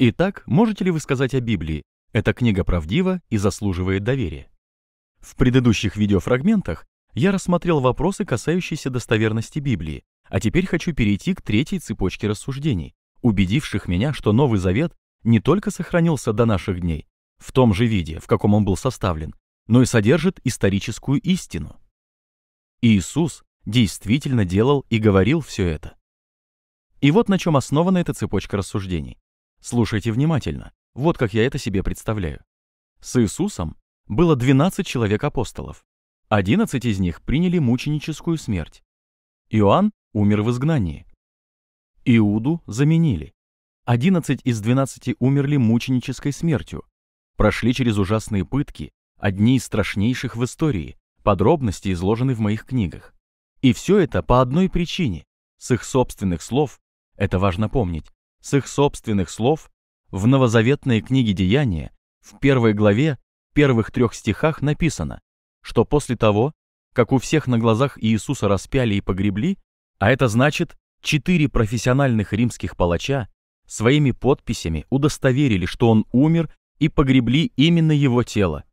Итак, можете ли вы сказать о Библии? Эта книга правдива и заслуживает доверия. В предыдущих видеофрагментах я рассмотрел вопросы, касающиеся достоверности Библии, а теперь хочу перейти к третьей цепочке рассуждений, убедивших меня, что Новый Завет не только сохранился до наших дней, в том же виде, в каком он был составлен, но и содержит историческую истину. Иисус действительно делал и говорил все это. И вот на чем основана эта цепочка рассуждений. Слушайте внимательно. Вот как я это себе представляю. С Иисусом было 12 человек-апостолов. 11 из них приняли мученическую смерть. Иоанн умер в изгнании. Иуду заменили. 11 из 12 умерли мученической смертью. Прошли через ужасные пытки, одни из страшнейших в истории, подробности изложены в моих книгах. И все это по одной причине. С их собственных слов, это важно помнить, с их собственных слов в новозаветной книге Деяния в первой главе, первых трех стихах написано, что после того, как у всех на глазах Иисуса распяли и погребли, а это значит, четыре профессиональных римских палача своими подписями удостоверили, что он умер и погребли именно его тело.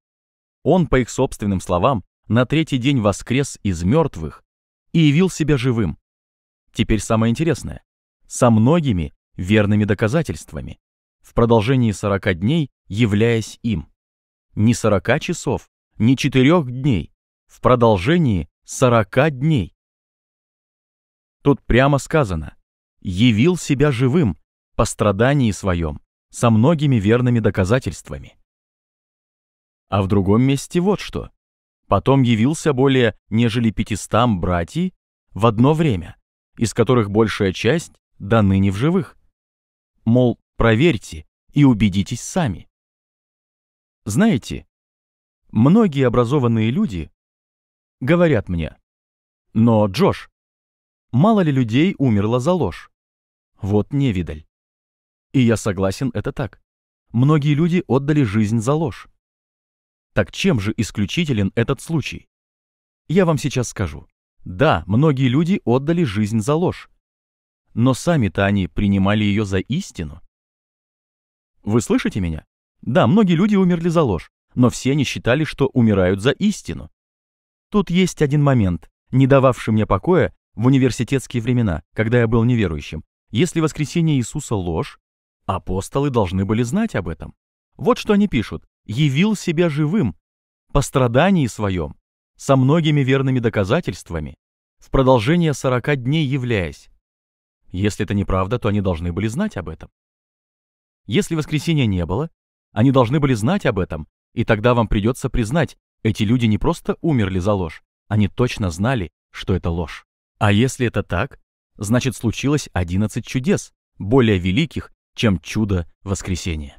Он, по их собственным словам, на третий день воскрес из мертвых и явил себя живым. Теперь самое интересное. Со многими верными доказательствами, в продолжении 40 дней являясь им. Не 40 часов, не 4 дней, в продолжении 40 дней. Тут прямо сказано «явил себя живым по страдании своем со многими верными доказательствами». А в другом месте вот что. Потом явился более нежели пятистам братьей в одно время, из которых большая часть даны не в живых мол, проверьте и убедитесь сами. Знаете, многие образованные люди говорят мне, но, Джош, мало ли людей умерло за ложь? Вот невидаль. И я согласен, это так. Многие люди отдали жизнь за ложь. Так чем же исключителен этот случай? Я вам сейчас скажу. Да, многие люди отдали жизнь за ложь но сами-то они принимали ее за истину. Вы слышите меня? Да, многие люди умерли за ложь, но все они считали, что умирают за истину. Тут есть один момент, не дававший мне покоя в университетские времена, когда я был неверующим. Если воскресение Иисуса ложь, апостолы должны были знать об этом. Вот что они пишут. «Явил себя живым, по страдании своем, со многими верными доказательствами, в продолжение сорока дней являясь, если это неправда, то они должны были знать об этом. Если воскресения не было, они должны были знать об этом, и тогда вам придется признать, эти люди не просто умерли за ложь, они точно знали, что это ложь. А если это так, значит случилось 11 чудес, более великих, чем чудо воскресения.